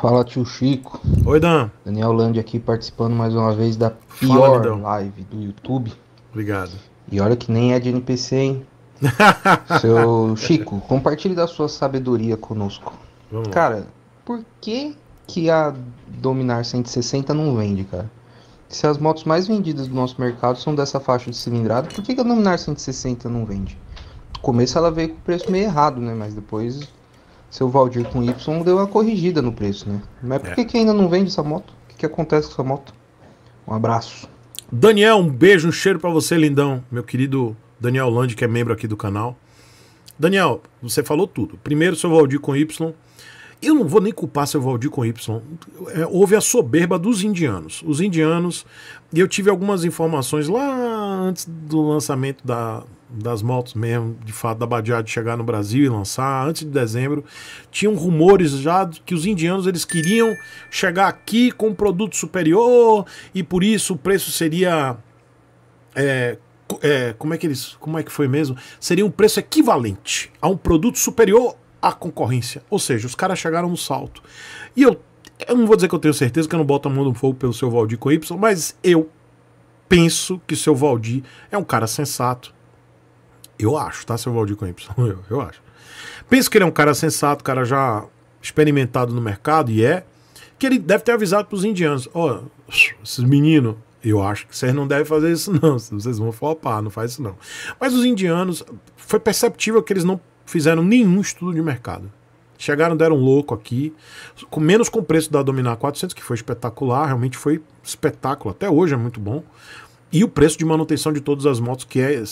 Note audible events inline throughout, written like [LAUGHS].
Fala tio Chico. Oi, Dan. Daniel Landi aqui participando mais uma vez da pior Fala, live do YouTube. Obrigado. E olha que nem é de NPC, hein? [LAUGHS] Seu Chico, compartilhe da sua sabedoria conosco. Vamos cara, lá. por que que a Dominar 160 não vende, cara? Se as motos mais vendidas do nosso mercado são dessa faixa de cilindrada, por que, que a Dominar 160 não vende? No começo ela veio com o preço meio errado, né? Mas depois seu Valdir com Y deu uma corrigida no preço, né? Mas por é. que, é. que ainda não vende essa moto? O que, que acontece com essa moto? Um abraço. Daniel, um beijo, um cheiro para você, lindão. Meu querido Daniel Land que é membro aqui do canal. Daniel, você falou tudo. Primeiro, seu Valdir com Y. Eu não vou nem culpar seu Valdir com Y. É, houve a soberba dos indianos. Os indianos, e eu tive algumas informações lá antes do lançamento da, das motos mesmo, de fato, da Bajaj chegar no Brasil e lançar, antes de dezembro, tinham rumores já que os indianos eles queriam chegar aqui com um produto superior e por isso o preço seria. É, é, como é que eles. Como é que foi mesmo? Seria um preço equivalente a um produto superior à concorrência. Ou seja, os caras chegaram no salto. E eu eu não vou dizer que eu tenho certeza, que eu não boto a mão no fogo pelo seu Valdir com Y, mas eu penso que seu Valdir é um cara sensato. Eu acho, tá? Seu Valdir com Y, [LAUGHS] eu, eu acho. Penso que ele é um cara sensato, cara já experimentado no mercado, e é, que ele deve ter avisado para os indianos: ó, oh, esses meninos, eu acho que vocês não devem fazer isso, não. Vocês vão flopar, não faz isso, não. Mas os indianos, foi perceptível que eles não fizeram nenhum estudo de mercado. Chegaram, deram um louco aqui, com menos com o preço da Dominar 400, que foi espetacular, realmente foi espetáculo, até hoje é muito bom. E o preço de manutenção de todas as motos, que é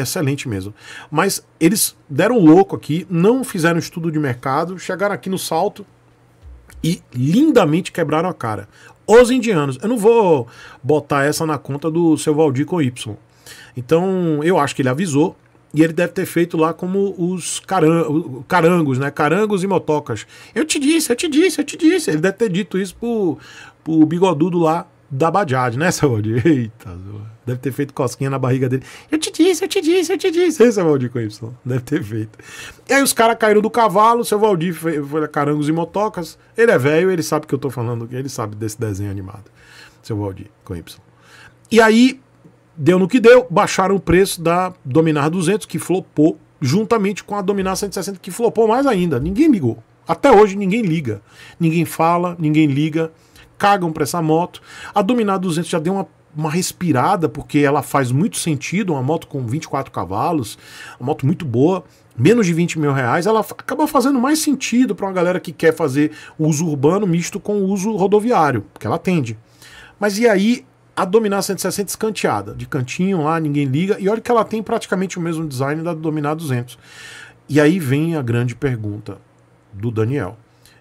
excelente mesmo. Mas eles deram um louco aqui, não fizeram estudo de mercado, chegaram aqui no salto e lindamente quebraram a cara. Os indianos, eu não vou botar essa na conta do seu Valdir com Y. Então, eu acho que ele avisou, e ele deve ter feito lá como os caran carangos, né? Carangos e motocas. Eu te disse, eu te disse, eu te disse. Ele deve ter dito isso pro, pro bigodudo lá da Bajad, né, Saúde? [LAUGHS] Eita, deve ter feito cosquinha na barriga dele. Eu te disse, eu te disse, eu te disse. Esse é o Valdir com Y. Deve ter feito. E aí os caras caíram do cavalo, seu Valdir foi, foi carangos e motocas. Ele é velho, ele sabe o que eu tô falando, ele sabe desse desenho animado. Seu Valdir com Y. E aí deu no que deu, baixaram o preço da Dominar 200, que flopou, juntamente com a Dominar 160, que flopou mais ainda. Ninguém ligou. Até hoje ninguém liga. Ninguém fala, ninguém liga. Cagam para essa moto. A Dominar 200 já deu uma, uma respirada, porque ela faz muito sentido. Uma moto com 24 cavalos, uma moto muito boa, menos de 20 mil reais. Ela acaba fazendo mais sentido para uma galera que quer fazer uso urbano misto com uso rodoviário, porque ela atende. Mas e aí a Dominar 160 escanteada, de cantinho lá, ninguém liga. E olha que ela tem praticamente o mesmo design da Dominar 200. E aí vem a grande pergunta do Daniel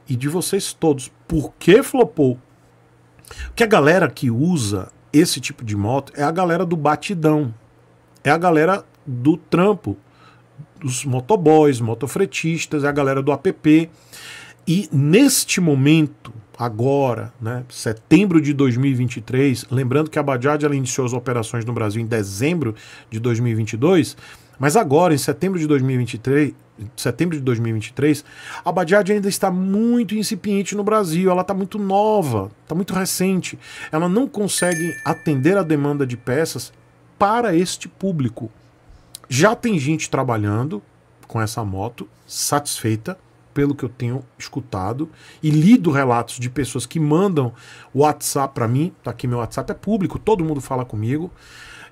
e de vocês todos: por que flopou? Porque a galera que usa esse tipo de moto é a galera do batidão, é a galera do trampo, dos motoboys, motofretistas, é a galera do app. E neste momento agora, né, setembro de 2023, lembrando que a Bajaj ela iniciou as operações no Brasil em dezembro de 2022, mas agora em setembro de 2023, setembro de 2023, a Bajaj ainda está muito incipiente no Brasil, ela está muito nova, está muito recente, ela não consegue atender a demanda de peças para este público. Já tem gente trabalhando com essa moto, satisfeita, pelo que eu tenho escutado e lido relatos de pessoas que mandam WhatsApp para mim, tá aqui meu WhatsApp é público, todo mundo fala comigo.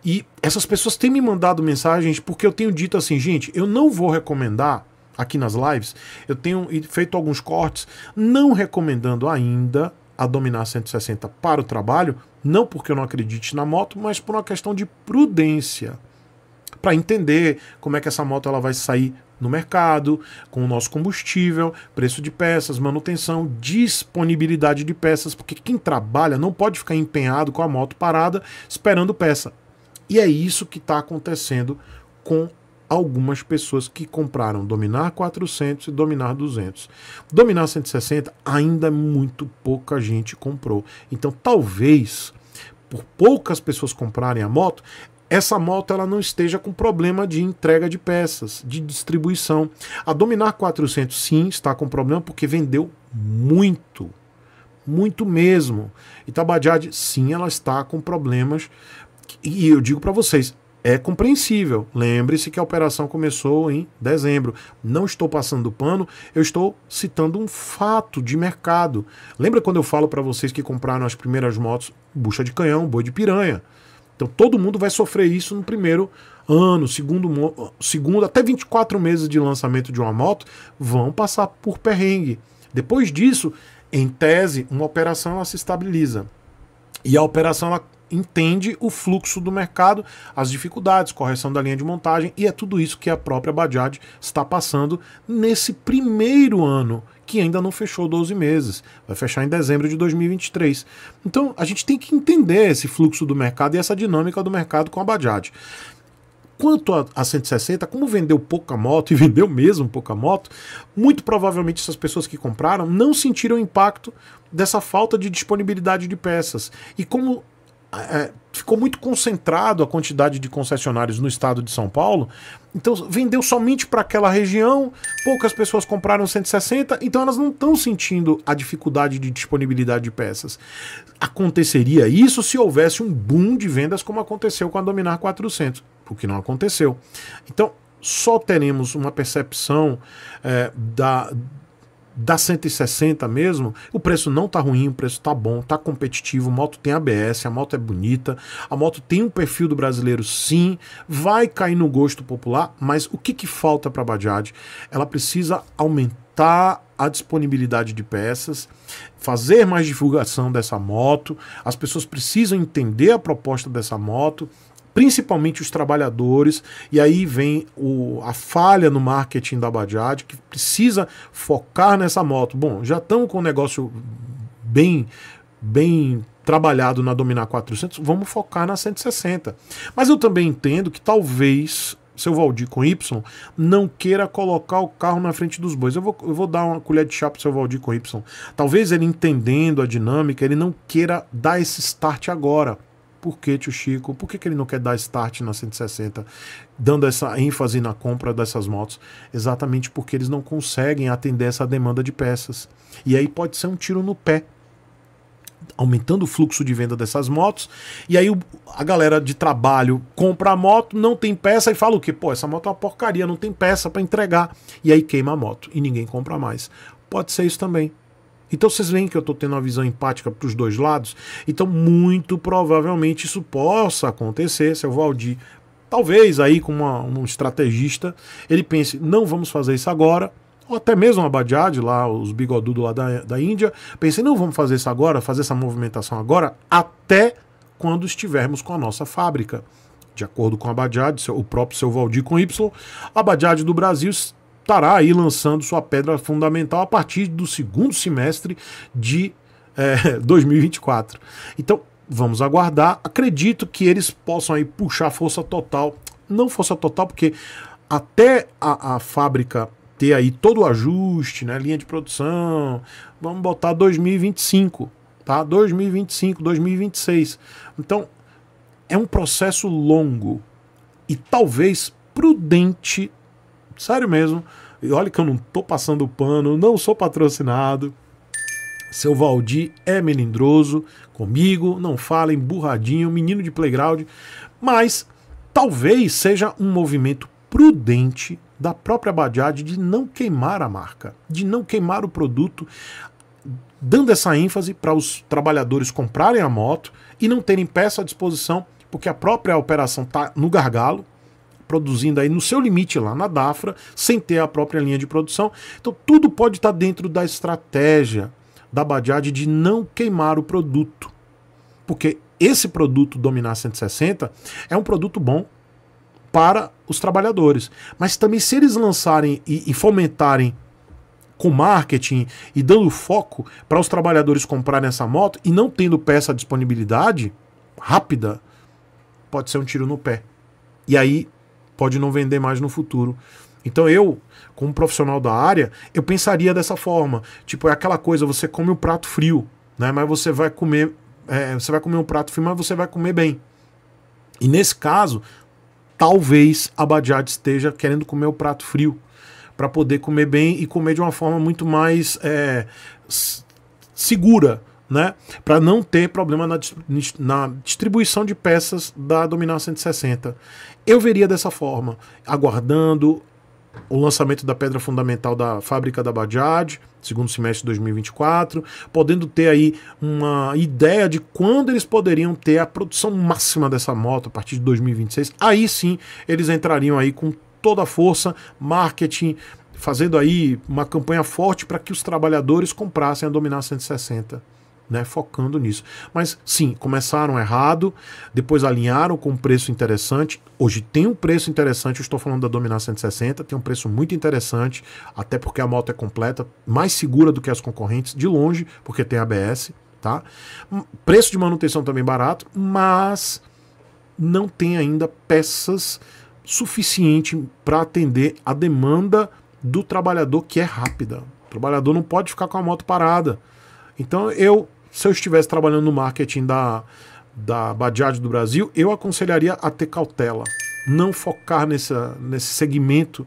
E essas pessoas têm me mandado mensagens porque eu tenho dito assim, gente, eu não vou recomendar aqui nas lives, eu tenho feito alguns cortes não recomendando ainda a dominar 160 para o trabalho, não porque eu não acredite na moto, mas por uma questão de prudência para entender como é que essa moto ela vai sair no mercado, com o nosso combustível, preço de peças, manutenção, disponibilidade de peças, porque quem trabalha não pode ficar empenhado com a moto parada esperando peça. E é isso que está acontecendo com algumas pessoas que compraram Dominar 400 e Dominar 200. Dominar 160 ainda muito pouca gente comprou. Então talvez por poucas pessoas comprarem a moto, essa moto ela não esteja com problema de entrega de peças, de distribuição. A Dominar 400 sim está com problema porque vendeu muito, muito mesmo. E Tabajad sim ela está com problemas e eu digo para vocês é compreensível. Lembre-se que a operação começou em dezembro. Não estou passando pano, eu estou citando um fato de mercado. Lembra quando eu falo para vocês que compraram as primeiras motos bucha de canhão, boi de piranha? Então todo mundo vai sofrer isso no primeiro ano, segundo, segundo até 24 meses de lançamento de uma moto, vão passar por perrengue. Depois disso, em tese, uma operação ela se estabiliza. E a operação ela entende o fluxo do mercado, as dificuldades, correção da linha de montagem, e é tudo isso que a própria Bajaj está passando nesse primeiro ano que ainda não fechou 12 meses, vai fechar em dezembro de 2023. Então, a gente tem que entender esse fluxo do mercado e essa dinâmica do mercado com a Bajaj. Quanto a, 160, como vendeu pouca moto [LAUGHS] e vendeu mesmo pouca moto, muito provavelmente essas pessoas que compraram não sentiram o impacto dessa falta de disponibilidade de peças. E como é, ficou muito concentrado a quantidade de concessionários no estado de São Paulo. Então vendeu somente para aquela região, poucas pessoas compraram 160, então elas não estão sentindo a dificuldade de disponibilidade de peças. Aconteceria isso se houvesse um boom de vendas como aconteceu com a Dominar 400, o que não aconteceu. Então só teremos uma percepção é, da da 160 mesmo, o preço não tá ruim, o preço tá bom, tá competitivo, a moto tem ABS, a moto é bonita, a moto tem um perfil do brasileiro sim, vai cair no gosto popular, mas o que que falta para a Bajaj? Ela precisa aumentar a disponibilidade de peças, fazer mais divulgação dessa moto, as pessoas precisam entender a proposta dessa moto principalmente os trabalhadores, e aí vem o, a falha no marketing da Bajaj, que precisa focar nessa moto. Bom, já estamos com o negócio bem, bem trabalhado na Dominar 400, vamos focar na 160. Mas eu também entendo que talvez seu Valdir com Y não queira colocar o carro na frente dos bois. Eu vou, eu vou dar uma colher de chá pro seu Valdir com Y. Talvez ele entendendo a dinâmica, ele não queira dar esse start agora. Por que, tio Chico? Por que, que ele não quer dar start na 160, dando essa ênfase na compra dessas motos? Exatamente porque eles não conseguem atender essa demanda de peças. E aí pode ser um tiro no pé aumentando o fluxo de venda dessas motos. E aí a galera de trabalho compra a moto, não tem peça e fala o que Pô, essa moto é uma porcaria, não tem peça para entregar. E aí queima a moto e ninguém compra mais. Pode ser isso também. Então vocês veem que eu estou tendo uma visão empática para os dois lados. Então, muito provavelmente isso possa acontecer, seu Valdir. Talvez aí com uma, um estrategista, ele pense, não vamos fazer isso agora, ou até mesmo a Bajaj, lá, os bigodudos lá da, da Índia, pensei, não vamos fazer isso agora, fazer essa movimentação agora, até quando estivermos com a nossa fábrica. De acordo com a Bajaj, o próprio seu Valdir com Y, a Bajaj do Brasil estará aí lançando sua pedra fundamental a partir do segundo semestre de é, eh, 2024. [LAUGHS] Então, vamos aguardar. Acredito que eles possam aí puxar força total. Não força total, porque até a, a fábrica ter aí todo o ajuste, né, linha de produção, vamos botar 2025, tá? 2025, 2026. Então, é um processo longo e talvez prudente Sério mesmo. E olha que eu não tô passando pano, não sou patrocinado. Seu Valdir é melindroso comigo, não fala emburradinho, menino de playground. Mas talvez seja um movimento prudente da própria Bajaj de não queimar a marca, de não queimar o produto, dando essa ênfase para os trabalhadores comprarem a moto e não terem peça à disposição, porque a própria operação está no gargalo, produzindo aí no seu limite lá na Dafra, sem ter a própria linha de produção. Então tudo pode estar dentro da estratégia da Bajaj de não queimar o produto. Porque esse produto Dominar 160 é um produto bom para os trabalhadores. Mas também se eles lançarem e, e fomentarem com marketing e dando foco para os trabalhadores comprarem essa moto e não tendo peça disponibilidade rápida, pode ser um tiro no pé. E aí pode não vender mais no futuro. Então eu, como profissional da área, eu pensaria dessa forma. Tipo, é aquela coisa, você come um prato frio, né? Mas você vai comer. É, você vai comer um prato frio, mas você vai comer bem. E nesse caso, talvez a Badiad esteja querendo comer o prato frio para poder comer bem e comer de uma forma muito mais é, segura né? Para não ter problema na, na distribuição de peças da Dominar 160. Eu veria dessa forma, aguardando o lançamento da pedra fundamental da fábrica da Bajaj, segundo semestre de 2024, podendo ter aí uma ideia de quando eles poderiam ter a produção máxima dessa moto a partir de 2026. Aí sim, eles entrariam aí com toda a força, marketing, fazendo aí uma campanha forte para que os trabalhadores comprassem a Dominar 160 né, focando nisso. Mas sim, começaram errado, depois alinharam com um preço interessante. Hoje tem um preço interessante, eu estou falando da Dominar 160, tem um preço muito interessante, até porque a moto é completa, mais segura do que as concorrentes, de longe, porque tem ABS, tá? Hum, preço de manutenção também barato, mas não tem ainda peças suficiente para atender a demanda do trabalhador que é rápida. O trabalhador não pode ficar com a moto parada. Então eu se eu estivesse trabalhando no marketing da, da Bajaj do Brasil, eu aconselharia a ter cautela, não focar nessa, nesse segmento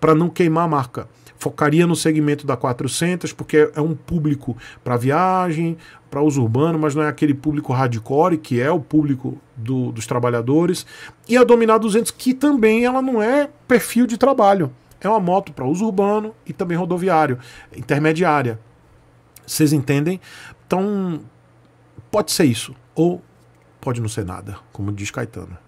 para não queimar a marca. Focaria no segmento da 400, porque é um público para viagem, para uso urbano, mas não é aquele público hardcore, que é o público do, dos trabalhadores. E a Dominar 200, que também ela não é perfil de trabalho. É uma moto para uso urbano e também rodoviário, intermediária. Vocês entendem? Então, pode ser isso, ou pode não ser nada, como diz Caetano.